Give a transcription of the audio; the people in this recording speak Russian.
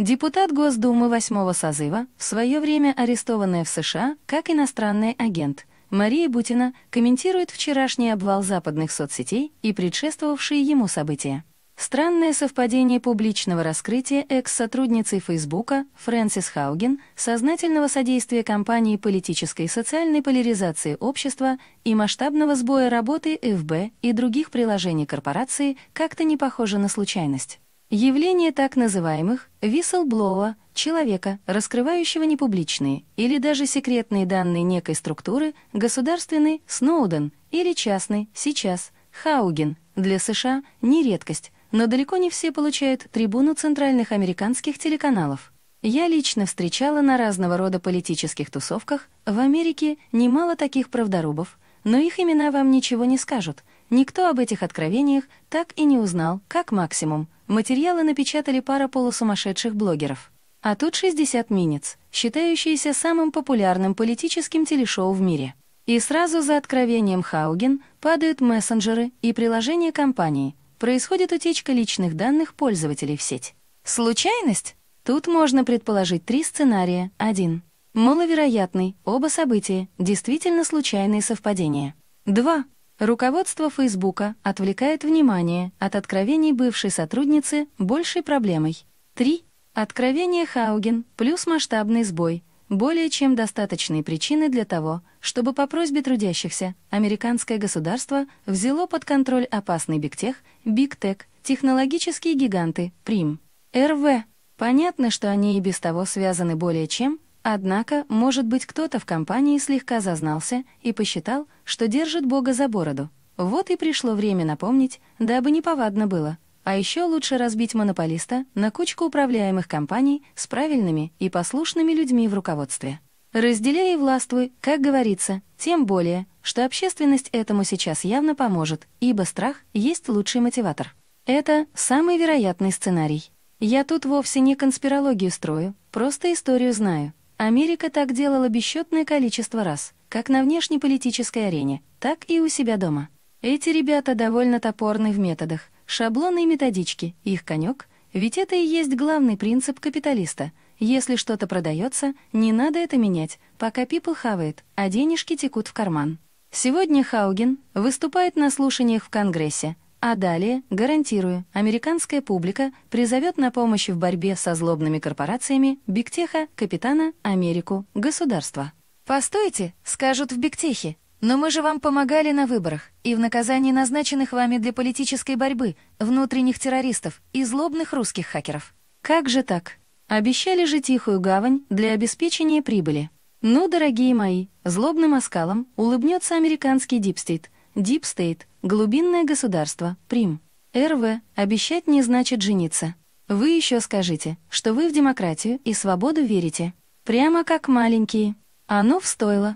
Депутат Госдумы восьмого созыва, в свое время арестованная в США как иностранный агент, Мария Бутина комментирует вчерашний обвал западных соцсетей и предшествовавшие ему события. Странное совпадение публичного раскрытия экс-сотрудницы Фейсбука Фрэнсис Хауген, сознательного содействия кампании политической и социальной поляризации общества и масштабного сбоя работы ФБ и других приложений корпорации как-то не похоже на случайность. Явление так называемых «виселблоа» — человека, раскрывающего непубличные или даже секретные данные некой структуры, государственный «Сноуден» или частный «Сейчас» «Хауген» для США не редкость, но далеко не все получают трибуну центральных американских телеканалов. Я лично встречала на разного рода политических тусовках в Америке немало таких правдорубов, но их имена вам ничего не скажут. Никто об этих откровениях так и не узнал, как максимум — Материалы напечатали пара полусумасшедших блогеров. А тут 60 минец, считающиеся самым популярным политическим телешоу в мире. И сразу за откровением Хауген падают мессенджеры и приложения компании. Происходит утечка личных данных пользователей в сеть. Случайность? Тут можно предположить три сценария. Один. Маловероятный, оба события, действительно случайные совпадения. Два. Руководство Фейсбука отвлекает внимание от откровений бывшей сотрудницы большей проблемой. 3. Откровение Хауген плюс масштабный сбой более чем достаточные причины для того, чтобы по просьбе трудящихся американское государство взяло под контроль опасный бигтех, бигтек, технологические гиганты, прим. РВ. Понятно, что они и без того связаны более чем Однако, может быть, кто-то в компании слегка зазнался и посчитал, что держит Бога за бороду. Вот и пришло время напомнить, дабы неповадно было. А еще лучше разбить монополиста на кучку управляемых компаний с правильными и послушными людьми в руководстве. Разделяй и властвуй, как говорится, тем более, что общественность этому сейчас явно поможет, ибо страх есть лучший мотиватор. Это самый вероятный сценарий. Я тут вовсе не конспирологию строю, просто историю знаю. Америка так делала бесчетное количество раз, как на внешнеполитической арене, так и у себя дома. Эти ребята довольно топорны в методах, шаблоны и методички, их конек, ведь это и есть главный принцип капиталиста. Если что-то продается, не надо это менять, пока пипл хавает, а денежки текут в карман. Сегодня Хауген выступает на слушаниях в Конгрессе, а далее, гарантирую, американская публика призовет на помощь в борьбе со злобными корпорациями Бигтеха, Капитана, Америку, государство. «Постойте», — скажут в Бигтехе, «но мы же вам помогали на выборах и в наказании назначенных вами для политической борьбы, внутренних террористов и злобных русских хакеров». Как же так? Обещали же тихую гавань для обеспечения прибыли. Ну, дорогие мои, злобным оскалом улыбнется американский дипстейт — Deep State — глубинное государство, прим. РВ — обещать не значит жениться. Вы еще скажите, что вы в демократию и свободу верите. Прямо как маленькие. Оно встоило.